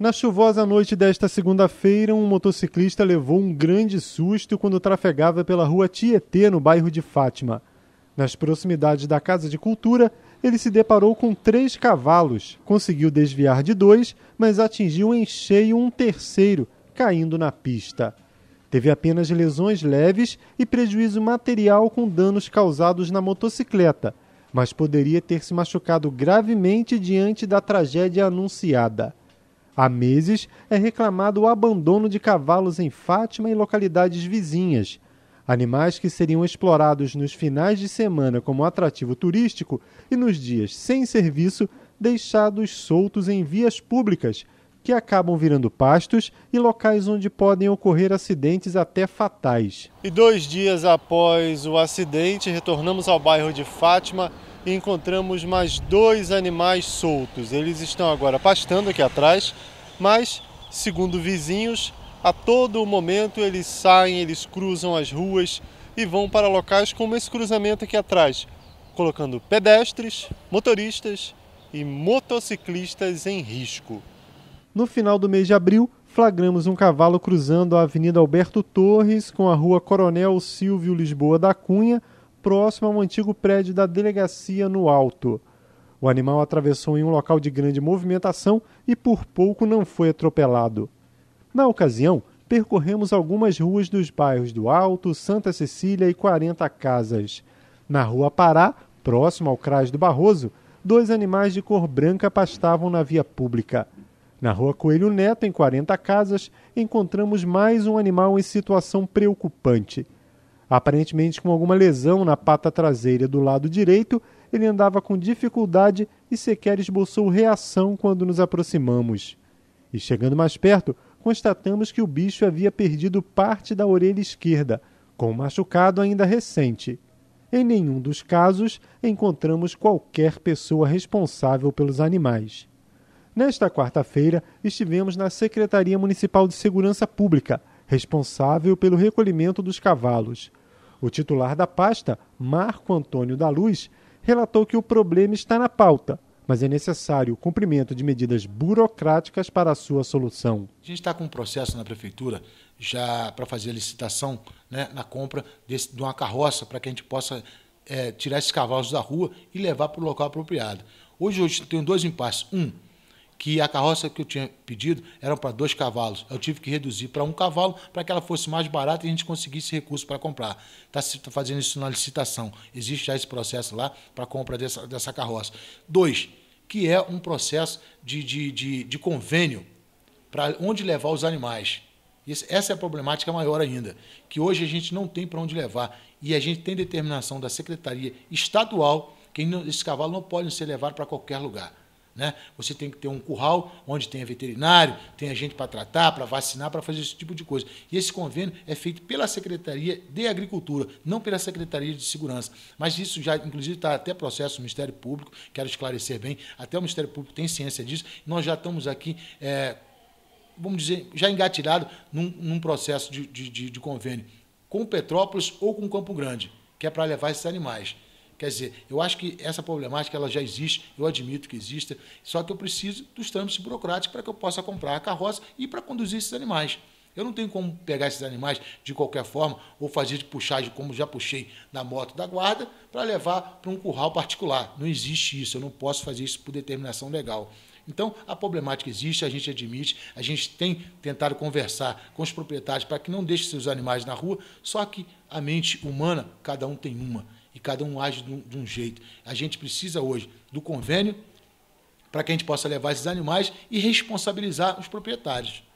Na chuvosa noite desta segunda-feira, um motociclista levou um grande susto quando trafegava pela rua Tietê, no bairro de Fátima. Nas proximidades da Casa de Cultura, ele se deparou com três cavalos. Conseguiu desviar de dois, mas atingiu em cheio um terceiro, caindo na pista. Teve apenas lesões leves e prejuízo material com danos causados na motocicleta, mas poderia ter se machucado gravemente diante da tragédia anunciada. Há meses é reclamado o abandono de cavalos em Fátima e localidades vizinhas. Animais que seriam explorados nos finais de semana como atrativo turístico e nos dias sem serviço, deixados soltos em vias públicas, que acabam virando pastos e locais onde podem ocorrer acidentes até fatais. E dois dias após o acidente, retornamos ao bairro de Fátima encontramos mais dois animais soltos. Eles estão agora pastando aqui atrás, mas, segundo vizinhos, a todo momento eles saem, eles cruzam as ruas e vão para locais como esse cruzamento aqui atrás, colocando pedestres, motoristas e motociclistas em risco. No final do mês de abril, flagramos um cavalo cruzando a Avenida Alberto Torres com a Rua Coronel Silvio Lisboa da Cunha próximo a um antigo prédio da delegacia no alto. O animal atravessou em um local de grande movimentação e por pouco não foi atropelado. Na ocasião, percorremos algumas ruas dos bairros do Alto, Santa Cecília e 40 Casas. Na Rua Pará, próximo ao Crais do Barroso, dois animais de cor branca pastavam na via pública. Na Rua Coelho Neto, em 40 Casas, encontramos mais um animal em situação preocupante. Aparentemente com alguma lesão na pata traseira do lado direito, ele andava com dificuldade e sequer esboçou reação quando nos aproximamos. E chegando mais perto, constatamos que o bicho havia perdido parte da orelha esquerda, com um machucado ainda recente. Em nenhum dos casos encontramos qualquer pessoa responsável pelos animais. Nesta quarta-feira, estivemos na Secretaria Municipal de Segurança Pública, responsável pelo recolhimento dos cavalos. O titular da pasta, Marco Antônio da Luz, relatou que o problema está na pauta, mas é necessário o cumprimento de medidas burocráticas para a sua solução. A gente está com um processo na prefeitura já para fazer a licitação né, na compra desse, de uma carroça para que a gente possa é, tirar esses cavalos da rua e levar para o local apropriado. Hoje, hoje tem dois impasses. Um, que a carroça que eu tinha pedido era para dois cavalos. Eu tive que reduzir para um cavalo para que ela fosse mais barata e a gente conseguisse recurso para comprar. Está tá fazendo isso na licitação. Existe já esse processo lá para compra dessa, dessa carroça. Dois, que é um processo de, de, de, de convênio para onde levar os animais. Essa é a problemática maior ainda, que hoje a gente não tem para onde levar. E a gente tem determinação da Secretaria Estadual que esses cavalos não podem ser levados para qualquer lugar. Né? Você tem que ter um curral onde tenha veterinário, tenha gente para tratar, para vacinar, para fazer esse tipo de coisa. E esse convênio é feito pela Secretaria de Agricultura, não pela Secretaria de Segurança. Mas isso já, inclusive, está até processo do Ministério Público, quero esclarecer bem, até o Ministério Público tem ciência disso. Nós já estamos aqui. É, vamos dizer, já engatilhado num, num processo de, de, de convênio com Petrópolis ou com Campo Grande, que é para levar esses animais. Quer dizer, eu acho que essa problemática ela já existe, eu admito que exista, só que eu preciso dos trâmites burocráticos para que eu possa comprar a carroça e para conduzir esses animais. Eu não tenho como pegar esses animais de qualquer forma ou fazer de puxagem como já puxei na moto da guarda para levar para um curral particular. Não existe isso, eu não posso fazer isso por determinação legal. Então, a problemática existe, a gente admite, a gente tem tentado conversar com os proprietários para que não deixem seus animais na rua, só que a mente humana, cada um tem uma cada um age de um, de um jeito. A gente precisa hoje do convênio para que a gente possa levar esses animais e responsabilizar os proprietários.